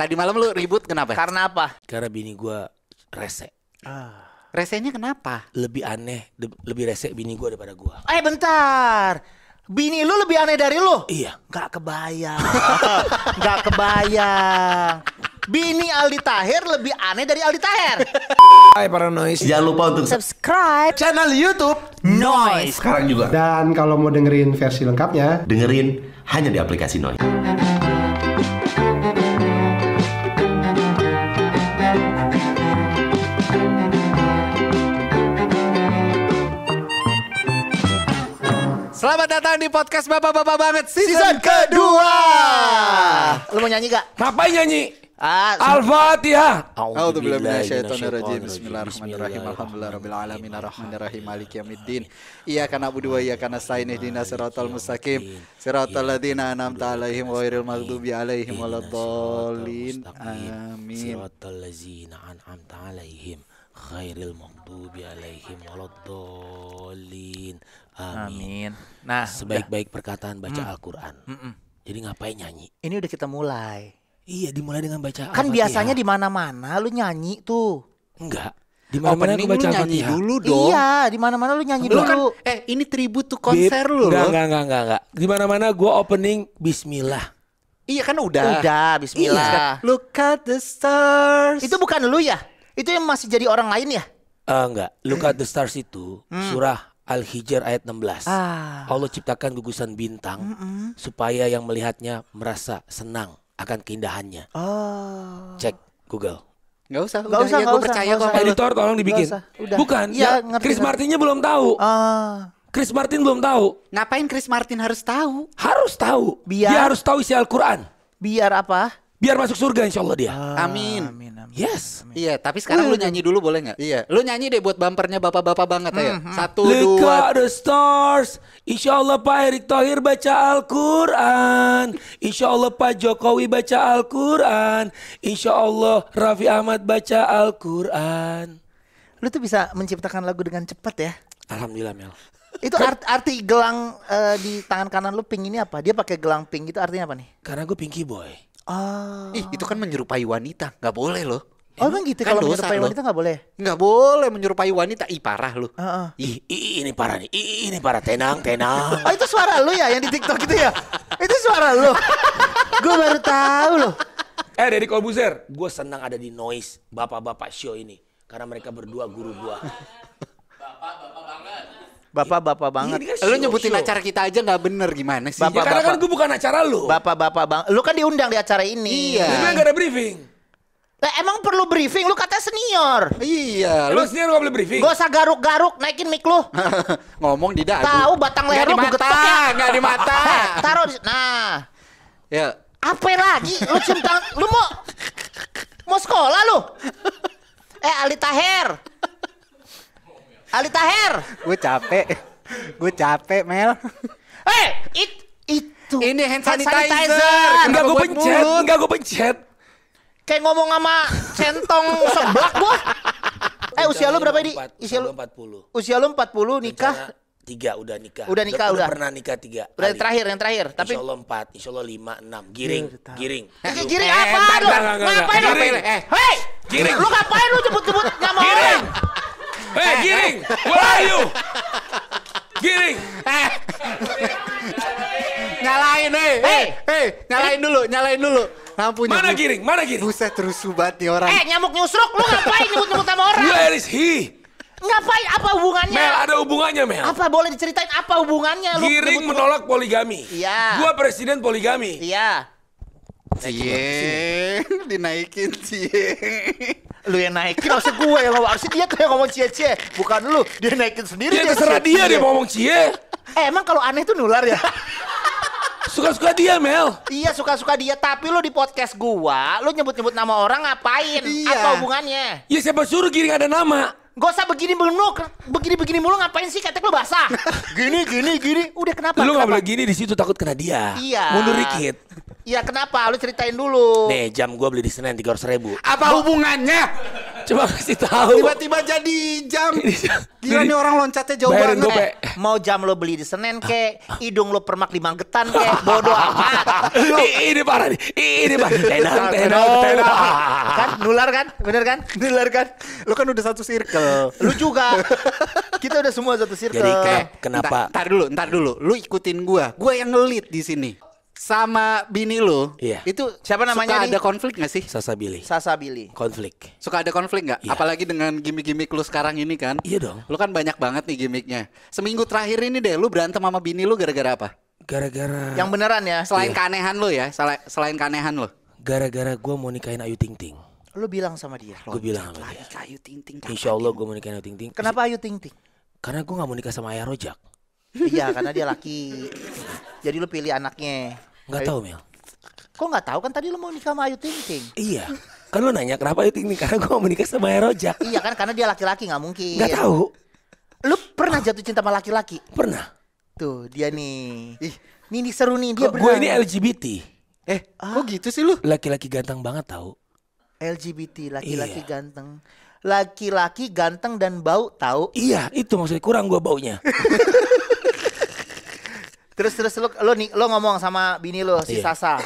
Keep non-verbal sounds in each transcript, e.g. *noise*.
Tadi malam lu ribut kenapa? Karena apa? Karena bini gua rese. Ah. Resenya kenapa? Lebih aneh, lebih rese bini gua daripada gua. Eh bentar. Bini lu lebih aneh dari lu? Iya. Gak kebayang. *laughs* Gak kebayang. Bini Aldi Tahir lebih aneh dari Aldi Tahir. Hai para noise. Jangan lupa untuk subscribe channel YouTube Noise sekarang juga. Dan kalau mau dengerin versi lengkapnya, dengerin hanya di aplikasi Noise. Selamat datang di podcast Bapak-Bapak Banget season, season kedua. Lu mau nyanyi gak? Ngapain nyanyi? Ah, Al-Fatihah. Bismillahirrahmanirrahim. Bismillahirrahmanirrahim. rabbil alamin arrahmanirrahim maliki yaumiddin. Iyyaka na'budu wa iyyaka nasta'in ihdinas siratal mustaqim. Siratal ladzina an'amta 'alaihim ghairil maghdubi 'alaihim waladdallin. Amin. Siratal ladzina an'amta 'alaihim ghairil maghdubi 'alaihim waladdallin. Amin. Nah, sebaik-baik perkataan baca hmm. Al-Qur'an. Hmm -mm. Jadi ngapain nyanyi? Ini udah kita mulai. Iya, dimulai dengan baca Kan biasanya di mana-mana lu nyanyi tuh. Enggak. Di mana-mana lu baca nyanyi dulu dong. Iya, di mana-mana lu nyanyi dulu. Kan, eh, ini tribut tuh konser lu enggak, loh. Enggak, enggak, enggak, enggak. Di mana-mana gua opening bismillah. Iya kan udah. Udah, bismillah. Iya. Look at the stars. Itu bukan lu ya? Itu yang masih jadi orang lain ya? Uh, enggak. Look at the stars itu hmm. surah Al-Hijr ayat 16. Ah. Allah ciptakan gugusan bintang mm -mm. supaya yang melihatnya merasa senang akan keindahannya. Oh. Cek Google. Gak usah, gak usah, ya gue percaya kok. Editor tolong dibikin. Bukan, ya, Chris Martinnya belum tahu. Uh. Chris Martin belum tahu. Ngapain Chris Martin harus tahu? Harus tahu. Biar. Dia harus tahu isi Al-Quran. Biar apa? biar masuk surga insya Allah dia. Ah, amin. amin, amin. Yes. Amin. Iya, tapi sekarang Wih. lu iya. nyanyi dulu boleh nggak? Iya. Lu nyanyi deh buat bumpernya bapak-bapak banget mm -hmm. ya. Satu, Look dua. the stars. Insya Allah Pak Erick Thohir baca Al-Quran. Insya Allah Pak Jokowi baca Al-Quran. Insya Allah Raffi Ahmad baca Al-Quran. Lu tuh bisa menciptakan lagu dengan cepat ya. Alhamdulillah Mel. Itu kan- art, arti gelang uh, di tangan kanan lu pink ini apa? Dia pakai gelang pink itu artinya apa nih? Karena gue pinky boy. Ah. Ih, itu kan menyerupai wanita, nggak boleh loh. Oh, emang gitu kan kalau menyerupai loh. wanita nggak boleh? Nggak boleh menyerupai wanita, ih parah loh. Uh -uh. Ih, ih, ini parah nih, ih, ini parah, tenang, tenang. *laughs* oh itu suara lu ya yang di TikTok itu ya? itu suara lu. *laughs* gue baru tahu loh. Eh, dari Corbuzier, gue senang ada di Noise, bapak-bapak show ini. Karena mereka berdua guru gue. Bapak-bapak iya, banget. kan lu nyebutin show. acara kita aja nggak bener gimana sih? Bapak, ya, karena bapak. kan gue bukan acara lu. Bapak-bapak bang, lu kan diundang di acara ini. Iya. Lu bilang gak ada briefing. Nah, emang perlu briefing? Lu kata senior. Iya, lu senior gak boleh briefing. Gak usah garuk-garuk, naikin mic lu. *laughs* Ngomong di dagu. Tahu batang leher lu gue getok ya. Gak di mata. *laughs* Eh, taruh di nah. Ya. Apa lagi? Lu cinta... lu mau mau sekolah lu? *laughs* Eh Ali Taher. Ali Taher. Gue capek. Gue capek, Mel. hey, eh, it, itu. Ini hand sanitizer. Hand sanitizer. Enggak gue pencet, enggak gue pencet. Kayak ngomong sama centong *laughs* seblak gua. Eh usia lu berapa ini? Usia lu 40. Usia lu 40 nikah tiga udah nikah. Udah nikah udah. udah. Pernah nikah tiga. Udah yang terakhir yang terakhir. Tapi Insya Allah empat, Insya Allah lima enam. Giring, iya, giring. Eh, giring eh, apa? lu? Ngapain lu? Eh, hei, giring. Lu ngapain lu jemput-jemput nggak mau? Giring. Hey, eh, eh, Giring, eh. where are you? Giring. Eh. *laughs* nyalain, hei. eh, hey, nyalain dulu, nyalain dulu. Lampunya. Mana Giring? Mana Giring? Buset terus subat nih orang. Eh, nyamuk nyusruk lu ngapain nyebut-nyebut sama orang? Where is he? Ngapain? Apa hubungannya? Mel, ada hubungannya Mel. Apa boleh diceritain apa hubungannya? Lu Giring menolak poligami. Iya. Gua presiden poligami. Iya. Cie, dinaikin cie lu yang naikin harusnya gue yang ngomong harusnya dia tuh yang ngomong cie cie bukan lu dia naikin sendiri iya, dia, terserah dia, dia dia ngomong cie eh emang kalau aneh tuh nular ya Suka-suka dia Mel Iya suka-suka dia Tapi lu di podcast gua Lu nyebut-nyebut nama orang ngapain iya. Apa hubungannya Iya, siapa suruh giring ada nama Gak usah begini mulu, begini-begini mulu ngapain sih ketek lu basah? *laughs* gini, gini, gini. Udah kenapa? Lu nggak boleh gini di situ takut kena dia. Iya. Mundur dikit. Iya kenapa? Lu ceritain dulu. Nih jam gue beli di Senin tiga ratus ribu. Apa Bo hubungannya? Coba kasih tahu. Tiba-tiba jadi jam. Gila nih orang loncatnya jauh Bayarin banget. Gue, eh, mau jam lo beli di Senin ke, ah. hidung lo permak di manggetan ke, bodoh amat. *laughs* ini parah nih. Ini parah. Tenang, *laughs* tenang, Kan nular kan? Bener kan? Nular kan? Lo kan udah satu circle. Lu juga. Kita udah semua satu circle. Jadi kenapa? Ntar, dulu, ntar dulu. Lu ikutin gue. Gue yang ngelit di sini sama bini lu iya. itu siapa namanya suka ada konflik gak sih Sasa Sasa Sasabili konflik suka ada konflik gak iya. apalagi dengan gimmick-gimmick lu sekarang ini kan iya dong lu kan banyak banget nih gimmicknya seminggu terakhir ini deh lu berantem sama bini lu gara-gara apa gara-gara yang beneran ya selain iya. keanehan lu ya selain keanehan lu gara-gara gue mau nikahin Ayu Ting Ting lu bilang sama dia lu bilang sama dia Ayu Ting Ting Insya Allah gue mau nikahin Ayu Ting Ting kenapa Ayu Ting Ting karena gue nggak mau nikah sama Ayah Rojak iya karena dia laki jadi lu pilih anaknya Nggak tahu Mil. Kok nggak tahu kan tadi lo mau nikah sama Ayu Ting Ting? Iya. Kan lo nanya kenapa Ayu Ting Ting? Karena gue mau nikah sama Rojak. iya kan karena dia laki-laki nggak mungkin. Nggak tahu. Lu pernah jatuh cinta sama laki-laki? Pernah. Tuh dia nih. Ih, nih, nih seru nih dia gue ini LGBT. Eh, ah. kok gitu sih lu? Laki-laki ganteng banget tahu. LGBT laki-laki iya. ganteng. Laki-laki ganteng dan bau tahu. Iya, itu maksudnya kurang gue baunya. *laughs* Terus terus lu lu, nih, lu ngomong sama bini lu si iya. Sasa.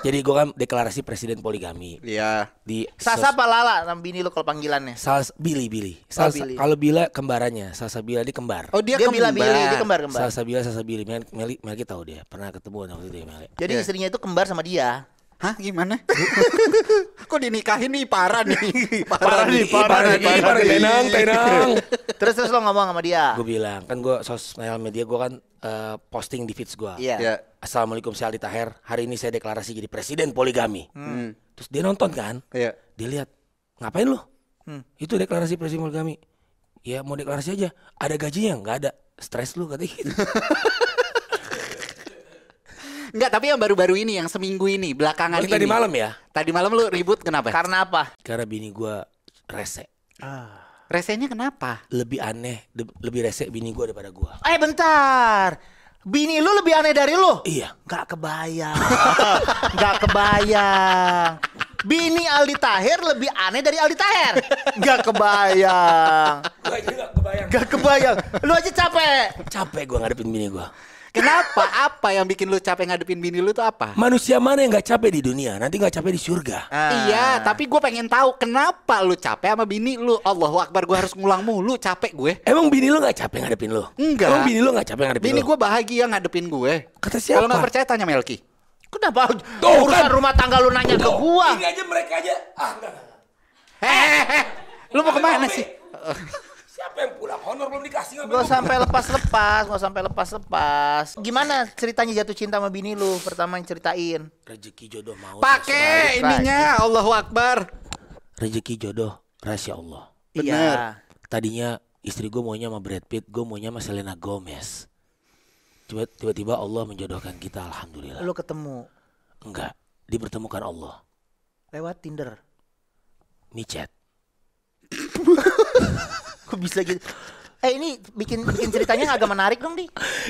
Jadi gua kan deklarasi presiden poligami. Iya. Di Sasa apa Lala nama bini lu kalau panggilannya? Sasa Billy Billy. Sasa, oh, Kalau Bila kembarannya, Sasa Bila dia kembar. Oh dia, dia kembar. Bila Billy dia kembar kembar. Sasa Bila Sasa Billy Mel Mel, Mel tahu dia pernah ketemu Mel Mel Mel Mel. Jadi Mel iya. istrinya itu kembar sama dia. Hah gimana? *laughs* Kok dinikahin nih parah nih. Parah, parah nih, parah, parah nih, parah nih. Tenang, tenang. *laughs* terus terus lo ngomong sama dia. Gue bilang, kan gue sosial media gue kan uh, posting di feeds gue. Iya. Yeah. Yeah. Assalamualaikum saya Aldi Taher. Hari ini saya deklarasi jadi presiden poligami. Hmm. Terus dia nonton kan? Iya. Yeah. Dia lihat, ngapain lo? Hmm. Itu deklarasi presiden poligami. Ya mau deklarasi aja. Ada gajinya? Nggak ada. Stres lu katanya gitu. *laughs* Enggak, tapi yang baru-baru ini yang seminggu ini belakangan oh, ini. Tadi malam ya? Tadi malam lu ribut kenapa? Karena apa? Karena bini gua rese. Ah. Resenya kenapa? Lebih aneh, lebih rese bini gua daripada gua. Eh bentar. Bini lu lebih aneh dari lu? Iya. Gak kebayang. *laughs* Gak kebayang. Bini Aldi Tahir lebih aneh dari Aldi Tahir. Gak kebayang. Gue kebayang. Gak kebayang. Lu aja capek. Capek gue ngadepin bini gue. Kenapa? Apa yang bikin lu capek ngadepin bini lu tuh apa? Manusia mana yang nggak capek di dunia? Nanti nggak capek di surga. Ah. Iya, tapi gue pengen tahu kenapa lu capek sama bini lu? Allahu Akbar, gue harus ngulang mulu, capek gue. Emang bini lu nggak capek ngadepin lu? Enggak. Emang bini lu nggak capek ngadepin bini lu? Bini gue bahagia ngadepin gue. Kata siapa? Kalau nggak percaya tanya Melki. Kenapa? Tuh, urusan kan. rumah tangga lu nanya Tuh. ke gua. Ini aja mereka aja. Ah, enggak, enggak. Eh, eh, eh, Lu mau kemana sih? *laughs* Siapa yang pulang? Honor belum dikasih nggak? Gak sampai lepas-lepas, gak sampai lepas-lepas. Gimana ceritanya jatuh cinta sama bini lu? Pertama yang ceritain. Rezeki jodoh mau. Pakai ininya, Allahu Akbar. Rezeki jodoh, rahasia Allah. Iya. Benar. Iya. Tadinya istri gue maunya sama Brad Pitt, gue maunya sama Selena Gomez. Tiba-tiba Allah menjodohkan kita, alhamdulillah. Lu ketemu? Enggak, dipertemukan Allah. Lewat Tinder. Micet. *laughs* kok *laughs* bisa gitu? Eh ini bikin bikin ceritanya agak menarik dong di.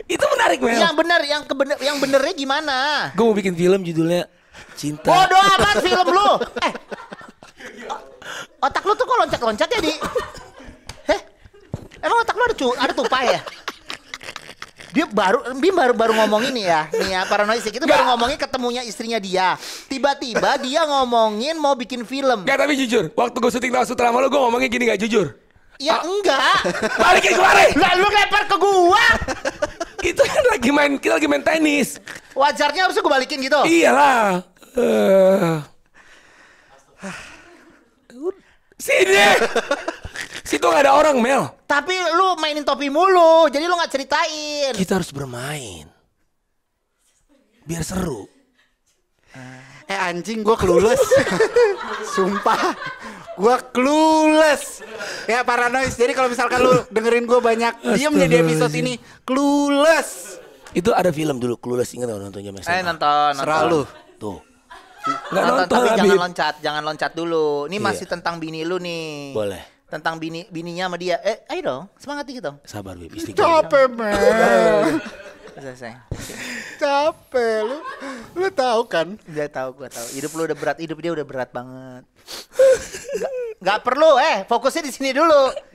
Itu menarik banget Yang benar, yang kebenar yang benernya gimana? Gue mau bikin film judulnya Cinta. Bodoh amat film lu. Eh. Otak lu tuh kok loncat-loncat ya di. Heh. Emang otak lu ada cu ada tupai ya? dia baru Bim baru baru ngomong ini ya nih ya paranoid itu baru ngomongin ketemunya istrinya dia tiba-tiba dia ngomongin mau bikin film Gak tapi jujur waktu gue syuting langsung sutra malu gue ngomongin gini gak jujur Ya ah. enggak. *laughs* Balikin kemarin. Lah lu lempar ke gua. *laughs* itu kan lagi main kita lagi main tenis. Wajarnya harusnya gua balikin gitu. Iyalah. Uh. Sini. Situ gak ada orang Mel. Tapi lu mainin topi mulu, jadi lu gak ceritain. Kita harus bermain. Biar seru. Uh. Eh anjing gue kelulus. *laughs* Sumpah gue clueless. Ya paranoid Jadi kalau misalkan lu dengerin gue banyak diem di episode iya. ini, clueless. Itu ada film dulu clueless ingat gak nontonnya Mas? Eh nonton, nonton. Selalu. Tuh. Nggak nonton, tapi jangan loncat, jangan loncat dulu. Ini iya. masih tentang bini lu nih. Boleh tentang bini bininya sama dia. Eh, ayo dong, semangat dikit dong. Sabar, Bib. Capek, men selesai. Capek lu. Lu tahu kan? gak tahu gua tahu. Hidup lu udah berat, hidup dia udah berat banget. Gak, gak perlu eh, fokusnya di sini dulu.